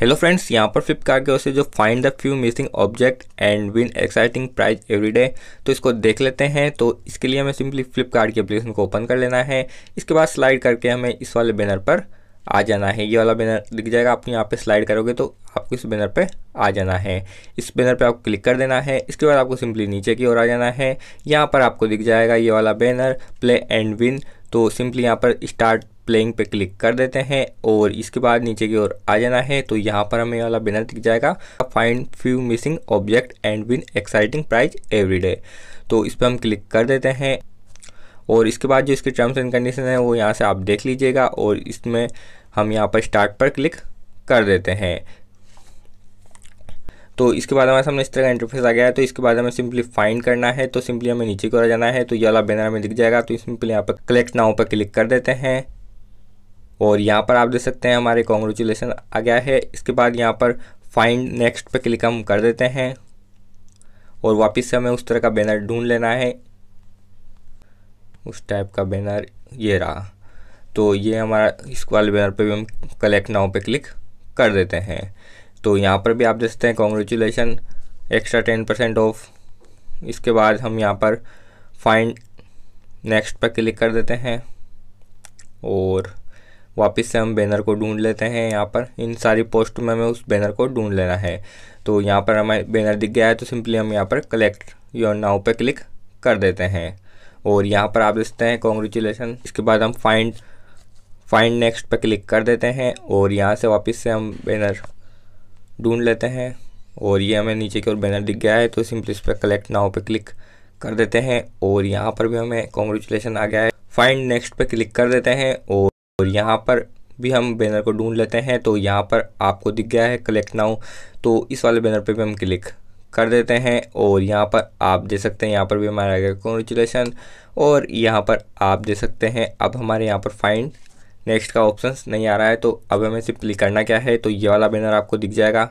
hello friends यहाँ पर फ्लिपकार्ट की ओर से जो find the few missing object and win exciting prize everyday तो इसको देख लेते हैं तो इसके लिए हमें सिंपली फ्लिपकार्ट की एप्लीकेशन को ओपन कर लेना है इसके बाद स्लाइड करके हमें इस वाले बैनर पर आ जाना है ये वाला बैनर दिख जाएगा आप यहाँ पे स्लाइड करोगे तो आपको इस बैनर पे आ जाना है इस बैनर पे आपको क्लिक कर देना है इसके बाद आपको सिंपली नीचे की ओर आ जाना है यहाँ पर आपको दिख जाएगा ये वाला बैनर प्ले एंड विन तो सिंपली यहाँ पर स्टार्ट प्लेइंग पे क्लिक कर देते हैं और इसके बाद नीचे की ओर आ जाना है तो यहाँ पर हमें वाला बैनर दिख जाएगा find few missing object and win exciting prize everyday तो इस पर हम क्लिक कर देते हैं और इसके बाद जो इसके टर्म्स एंड कंडीशन है वो यहाँ से आप देख लीजिएगा और इसमें हम यहाँ पर स्टार्ट पर क्लिक कर देते हैं तो इसके बाद हमारे सामने इस तरह का इंटरफेस आ गया है तो इसके बाद हमें सिंपली फाइंड करना है तो सिंपली हमें नीचे की ओर जाना है तो ये वाला बैनर हमें दिख जाएगा तो सिंपली यहाँ पर कलेक्ट नाउ पर क्लिक कर देते हैं और यहाँ पर आप देख सकते हैं हमारे कॉन्ग्रेचुलेसन आ गया है इसके बाद यहाँ पर फाइंड नेक्स्ट पर क्लिक हम कर देते हैं और वापस से हमें उस तरह का बैनर ढूंढ लेना है उस टाइप का बैनर ये रहा तो ये हमारा इस वाले बैनर पे भी हम कलेक्ट नाउ पे क्लिक कर देते हैं तो यहाँ पर भी आप देखते हैं congratulation extra ten percent off इसके बाद हम यहाँ पर फाइंड नेक्स्ट पर क्लिक कर देते हैं और वापस से हम बैनर को ढूंढ लेते हैं यहाँ पर इन सारी पोस्ट में हमें उस बैनर को ढूंढ लेना है तो यहाँ पर हमें बैनर दिख गया है तो सिंपली हम यहाँ पर कलेक्ट योर नाव पर क्लिक कर देते हैं और यहाँ पर आप देखते हैं कॉन्ग्रेचुलेसन इसके बाद हम फाइंड फाइंड नेक्स्ट पर क्लिक कर देते हैं और यहाँ से वापस से हम बैनर ढूंढ लेते हैं और ये हमें नीचे की ओर बैनर दिख गया है तो सिंपली इस पर कलेक्ट नाव पर क्लिक कर देते हैं और यहाँ पर भी हमें कॉन्ग्रेचुलेसन आ गया है फाइंड नेक्स्ट पर क्लिक कर देते हैं और और यहाँ पर भी हम बैनर को ढूंढ लेते हैं तो यहाँ पर आपको दिख गया है कलेक्ट नाउ तो इस वाले बैनर पे भी हम क्लिक कर देते हैं और यहाँ पर आप दे सकते हैं यहाँ पर भी हमारा आएगा कॉन्ग्रेचुलेसन और यहाँ पर आप दे सकते हैं अब हमारे यहाँ पर फाइंड नेक्स्ट का ऑप्शन नहीं आ रहा है तो अब हमें सिंपली करना क्या है तो ये वाला बैनर आपको दिख जाएगा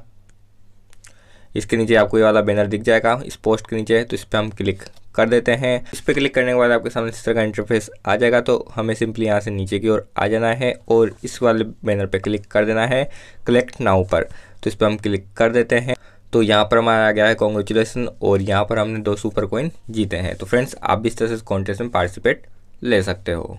इसके नीचे आपको ये वाला बैनर दिख जाएगा इस पोस्ट के नीचे तो इस पर हम क्लिक कर देते हैं इस पर क्लिक करने के बाद आपके सामने इस तरह का इंटरफेस आ जाएगा तो हमें सिंपली यहाँ से नीचे की ओर आ जाना है और इस वाले बैनर पर क्लिक कर देना है कलेक्ट नाउ पर तो इस पर हम क्लिक कर देते हैं तो यहाँ पर हमारा आ गया है कॉन्ग्रेचुलेसन और यहाँ पर हमने दो सुपर कोइन जीते हैं तो फ्रेंड्स आप भी इस तरह से कॉन्टेस्ट में पार्टिसिपेट ले सकते हो